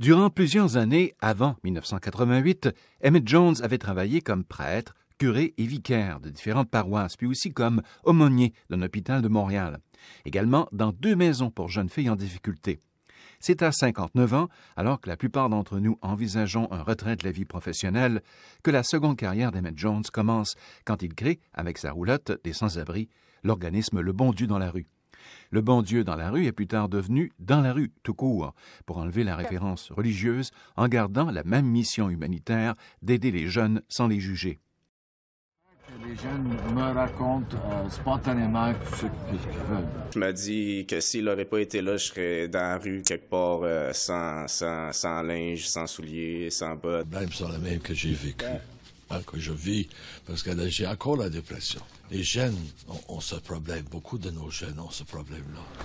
Durant plusieurs années avant 1988, Emmett Jones avait travaillé comme prêtre, curé et vicaire de différentes paroisses, puis aussi comme aumônier d'un hôpital de Montréal, également dans deux maisons pour jeunes filles en difficulté. C'est à 59 ans, alors que la plupart d'entre nous envisageons un retrait de la vie professionnelle, que la seconde carrière d'Emmett Jones commence quand il crée, avec sa roulotte des sans-abri, l'organisme Le Bon Dieu dans la rue. Le bon-Dieu dans la rue est plus tard devenu dans la rue, tout court, pour enlever la référence religieuse en gardant la même mission humanitaire d'aider les jeunes sans les juger. Les jeunes me racontent euh, spontanément ce qu'ils veulent. Je me dit que s'il n'aurait pas été là, je serais dans la rue quelque part euh, sans, sans, sans, linge, sans souliers, sans bottes. Même sur la même que j'ai vécu. Hein, que je vis, parce que j'ai encore la dépression. Les jeunes ont, ont ce problème, beaucoup de nos jeunes ont ce problème-là.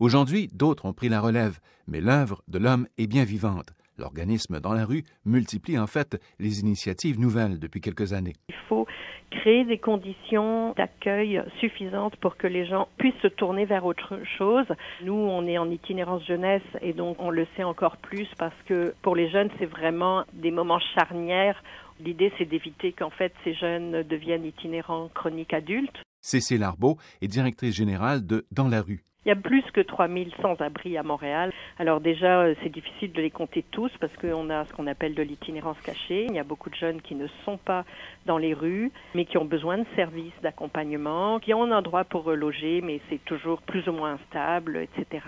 Aujourd'hui, d'autres ont pris la relève, mais l'œuvre de l'homme est bien vivante. L'organisme dans la rue multiplie en fait les initiatives nouvelles depuis quelques années. Il faut créer des conditions d'accueil suffisantes pour que les gens puissent se tourner vers autre chose. Nous, on est en itinérance jeunesse et donc on le sait encore plus parce que pour les jeunes, c'est vraiment des moments charnières. L'idée, c'est d'éviter qu'en fait ces jeunes deviennent itinérants chroniques adultes. Cécile Arbeau est directrice générale de Dans la rue. Il y a plus que 3000 sans-abri à Montréal. Alors déjà, euh, c'est difficile de les compter tous parce qu'on a ce qu'on appelle de l'itinérance cachée. Il y a beaucoup de jeunes qui ne sont pas dans les rues, mais qui ont besoin de services, d'accompagnement, qui ont un endroit pour reloger, mais c'est toujours plus ou moins instable, etc.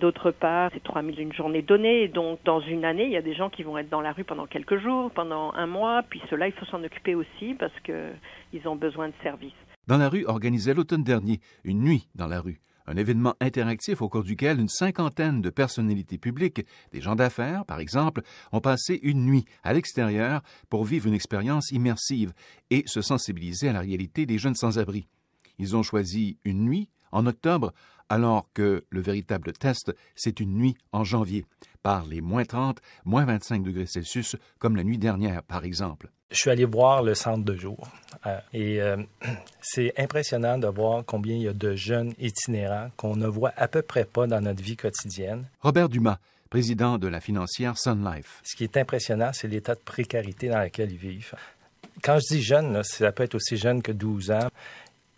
D'autre part, c'est 3000 une journée donnée. Donc, dans une année, il y a des gens qui vont être dans la rue pendant quelques jours, pendant un mois. Puis cela, il faut s'en occuper aussi parce qu'ils ont besoin de services. Dans la rue organisait l'automne dernier une nuit dans la rue un événement interactif au cours duquel une cinquantaine de personnalités publiques, des gens d'affaires par exemple, ont passé une nuit à l'extérieur pour vivre une expérience immersive et se sensibiliser à la réalité des jeunes sans-abri. Ils ont choisi une nuit, en octobre, alors que le véritable test, c'est une nuit en janvier, par les moins 30, moins 25 degrés Celsius, comme la nuit dernière, par exemple. Je suis allé voir le centre de jour euh, et euh, c'est impressionnant de voir combien il y a de jeunes itinérants qu'on ne voit à peu près pas dans notre vie quotidienne. Robert Dumas, président de la financière Sun Life. Ce qui est impressionnant, c'est l'état de précarité dans lequel ils vivent. Quand je dis jeunes, ça peut être aussi jeune que 12 ans,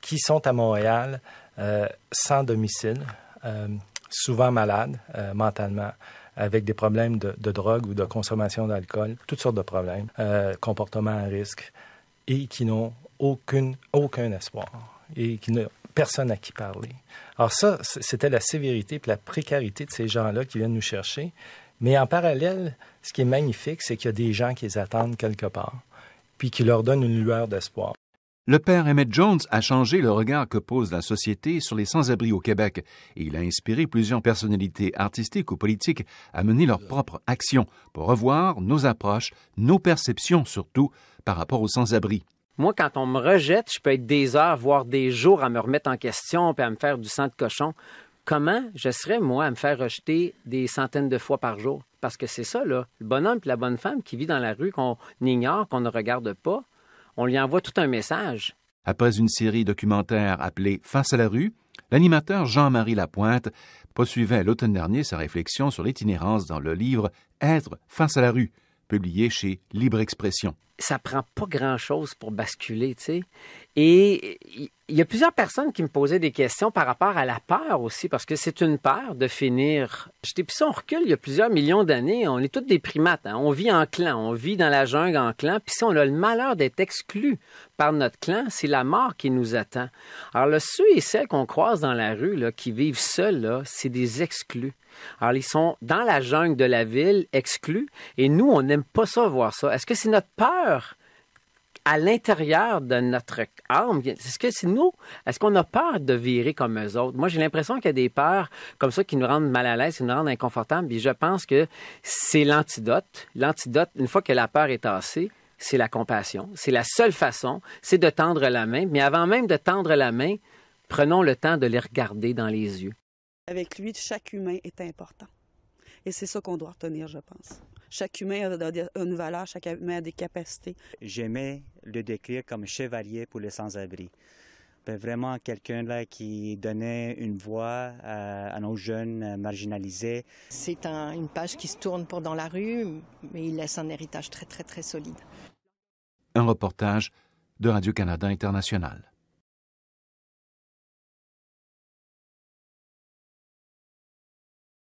qui sont à Montréal, euh, sans domicile, euh, souvent malades euh, mentalement avec des problèmes de, drogue ou de consommation d'alcool, toutes sortes de problèmes, comportements à risque, et qui n'ont aucune, aucun espoir et qui n'ont personne à qui parler. Alors ça, c'était la sévérité et la précarité de ces gens-là qui viennent nous chercher. Mais en parallèle, ce qui est magnifique, c'est qu'il y a des gens qui les attendent quelque part, puis qui leur donnent une lueur d'espoir. Le père Emmett Jones a changé le regard que pose la société sur les sans-abri au Québec et il a inspiré plusieurs personnalités artistiques ou politiques à mener leur propre action pour revoir nos approches, nos perceptions surtout par rapport aux sans-abri. Moi, quand on me rejette, je peux être des heures, voire des jours à me remettre en question puis à me faire du sang de cochon. Comment je serais, moi, à me faire rejeter des centaines de fois par jour? Parce que c'est ça, là, le bonhomme et la bonne femme qui vit dans la rue, qu'on ignore, qu'on ne regarde pas, on lui envoie tout un message. Après une série documentaire appelée Face à la rue, l'animateur Jean-Marie Lapointe poursuivait l'automne dernier sa réflexion sur l'itinérance dans le livre Être face à la rue, publié chez Libre Expression. Ça prend pas grand-chose pour basculer, tu sais. Et il y a plusieurs personnes qui me posaient des questions par rapport à la peur aussi, parce que c'est une peur de finir. Puis si on recule, il y a plusieurs millions d'années, on est tous des primates. Hein. On vit en clan, on vit dans la jungle en clan. Puis si on a le malheur d'être exclu par notre clan, c'est la mort qui nous attend. Alors, le ceux et celles qu'on croise dans la rue, là, qui vivent seuls, c'est des exclus. Alors, ils sont dans la jungle de la ville, exclus, et nous, on n'aime pas ça, voir ça. Est-ce que c'est notre peur à l'intérieur de notre âme. Est-ce que c'est nous? Est-ce qu'on a peur de virer comme eux autres? Moi, j'ai l'impression qu'il y a des peurs comme ça qui nous rendent mal à l'aise, qui nous rendent inconfortables. Et je pense que c'est l'antidote. L'antidote, une fois que la peur est tassée, c'est la compassion. C'est la seule façon, c'est de tendre la main. Mais avant même de tendre la main, prenons le temps de les regarder dans les yeux avec lui, chaque humain est important. Et c'est ça qu'on doit retenir, je pense. Chaque humain a une valeur, chaque humain a des capacités. J'aimais le décrire comme chevalier pour les sans-abri. Ben, vraiment quelqu'un là qui donnait une voix à, nos jeunes euh, marginalisés. C'est une page qui se tourne pour dans la rue, mais il laisse un héritage très très très solide. Un reportage de Radio-Canada International.